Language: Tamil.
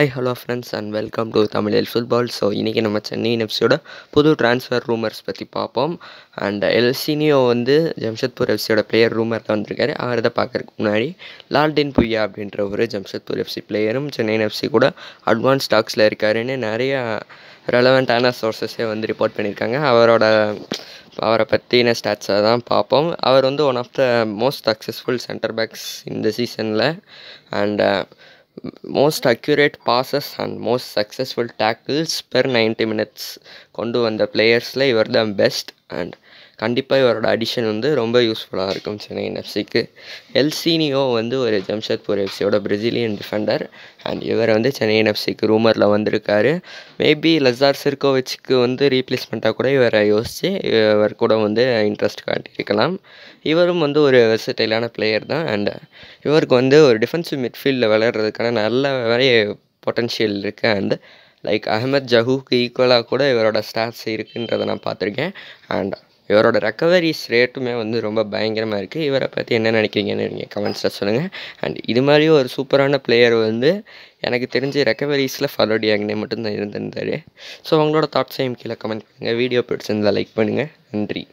hi hello friends and welcome to Tamil football so இன்றைக்கி நம்ம சென்னை எஃப்சியோட புது ட்ரான்ஸ்ஃபர் ரூமர்ஸ் பற்றி பார்ப்போம் அண்ட் எல்சினியோ வந்து ஜம்ஷத்பூர் எஃப்சியோட பிளேயர் ரூமரில் வந்திருக்காரு அவர் தான் பார்க்கறதுக்கு முன்னாடி லால்டின் புய்யா அப்படின்ற ஒரு ஜம்ஷத்பூர் எஃப்சி பிளேயரும் சென்னை எஃப்சி கூட அட்வான்ஸ் ஸ்டாக்ஸில் இருக்காருன்னு நிறைய ரெலவெண்ட்டான சோர்ஸஸே வந்து ரிப்போர்ட் பண்ணியிருக்காங்க அவரோட அவரை பற்றின ஸ்டாட்ஸை தான் பார்ப்போம் அவர் வந்து one of the most successful centre backs இந்த சீசனில் and most accurate passes and most successful tackles per ninety minutes கொண்டு வந்த பிளேயர்ஸில் இவர் தான் பெஸ்ட் அண்ட் கண்டிப்பாக இவரோட அடிஷன் வந்து ரொம்ப யூஸ்ஃபுல்லாக இருக்கும் சென்னை எஃப்சிக்கு எல்சீனியோ வந்து ஒரு ஜம்ஷத்பூர் எஃப்சியோட பிரசிலியன் டிஃபெண்டர் அண்ட் இவர் வந்து சென்னை எஃப்சிக்கு ரூமரில் வந்திருக்காரு மேபி லெசார் சிர்கோவிச்சுக்கு வந்து ரீப்ளேஸ்மெண்ட்டாக கூட இவரை யோசித்து இவர் கூட வந்து இன்ட்ரெஸ்ட் காட்டியிருக்கலாம் இவரும் வந்து ஒரு வெர்சடைலான பிளேயர் தான் அண்ட் இவருக்கு வந்து ஒரு டிஃபென்சிவ் மிட்ஃபீல்டில் விளையாடுறதுக்கான நல்ல நிறைய பொட்டன்ஷியல் இருக்குது அண்ட் லைக் அகமத் ஜஹூக்கு ஈக்குவலாக கூட இவரோட ஸ்டாஃப்ஸ் இருக்குன்றதை நான் பார்த்துருக்கேன் அண்ட் இவரோட ரெக்கவரிஸ் ரேட்டுமே வந்து ரொம்ப பயங்கரமாக இருக்குது இவரை பற்றி என்ன நினைக்கிறீங்கன்னு நீங்கள் கமெண்ட்ஸில் சொல்லுங்கள் அண்ட் இது மாதிரியும் ஒரு சூப்பரான பிளேயர் வந்து எனக்கு தெரிஞ்சு ரெக்கவரிஸில் ஃபலோடி ஆகினே மட்டும்தான் இருந்திருந்தார் ஸோ அவங்களோட தாட்ஸையும் கீழே கமெண்ட் பண்ணுங்கள் வீடியோ பிடிச்சிருந்தால் லைக் பண்ணுங்கள் நன்றி